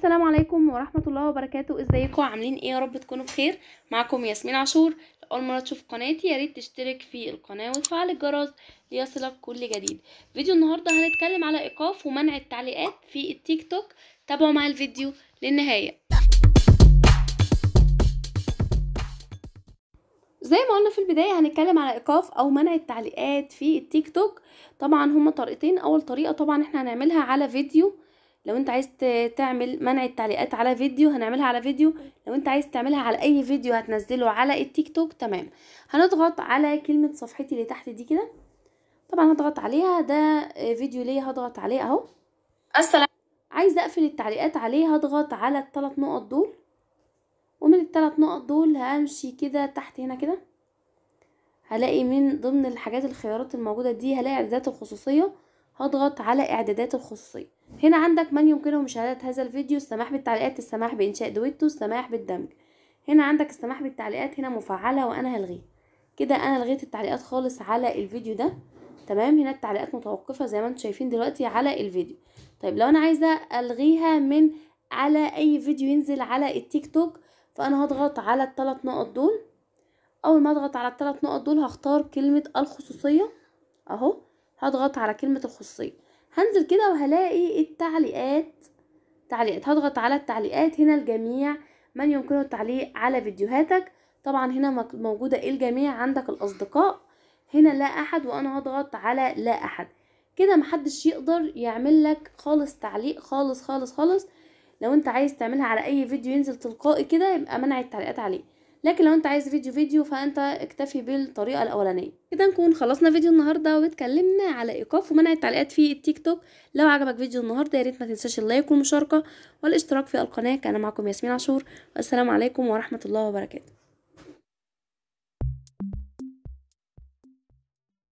السلام عليكم ورحمة الله وبركاته ازيكم عاملين ايه يا رب تكونوا بخير معكم ياسمين عاشور اول مرة تشوف قناتي يا ريت تشترك في القناة وتفعل الجرس ليصلك كل جديد فيديو النهاردة هنتكلم على ايقاف ومنع التعليقات في التيك توك تابعوا مع الفيديو للنهاية زي ما قلنا في البداية هنتكلم على إيقاف أو منع التعليقات في التيك توك طبعا هما طريقتين أول طريقة طبعا احنا هنعملها على فيديو لو انت عايز تعمل منع التعليقات على فيديو هنعملها على فيديو لو انت عايز تعملها على اي فيديو هتنزله على التيك توك تمام هنضغط على كلمة صفحتي اللي تحت دي كده طبعا هضغط عليها ده فيديو ليا هضغط عليه اهو السلام عايزه اقفل التعليقات عليه هضغط على الثلاث نقط دول ومن الثلاث نقط دول همشي كده تحت هنا كده هلاقي من ضمن الحاجات الخيارات الموجوده دي هلاقي اعدادات الخصوصيه هضغط على إعدادات الخصوصية هنا عندك من يمكنهم مشاهدة هذا الفيديو السماح بالتعليقات السماح بإنشاء دويتو السماح بالدمج هنا عندك السماح بالتعليقات هنا مفعلة وأنا هلغيه كده أنا لغيت التعليقات خالص على الفيديو ده تمام هنا التعليقات متوقفة زي ما انتم شايفين دلوقتي على الفيديو طيب لو أنا عايزة ألغيها من على أي فيديو ينزل على التيك توك فأنا هضغط على الثلاث نقط دول أول ما أضغط على الثلاث نقط دول هختار كلمة الخصوصية أهو هضغط على كلمة الخصية هنزل كده وهلاقي التعليقات تعليقات هضغط على التعليقات هنا الجميع من يمكنه التعليق على فيديوهاتك طبعا هنا موجودة الجميع عندك الأصدقاء هنا لا أحد وأنا هضغط على لا أحد كده محدش يقدر يعمل لك خالص تعليق خالص خالص خالص لو انت عايز تعملها على اي فيديو ينزل تلقائي كده يبقى منع التعليقات عليه لكن لو انت عايز فيديو فيديو فانت اكتفي بالطريقه الاولانيه كده نكون خلصنا فيديو النهارده واتكلمنا على ايقاف ومنع التعليقات في التيك توك لو عجبك فيديو النهارده يا ريت ما تنساش اللايك والمشاركه والاشتراك في القناه كان معكم ياسمين عاشور والسلام عليكم ورحمه الله وبركاته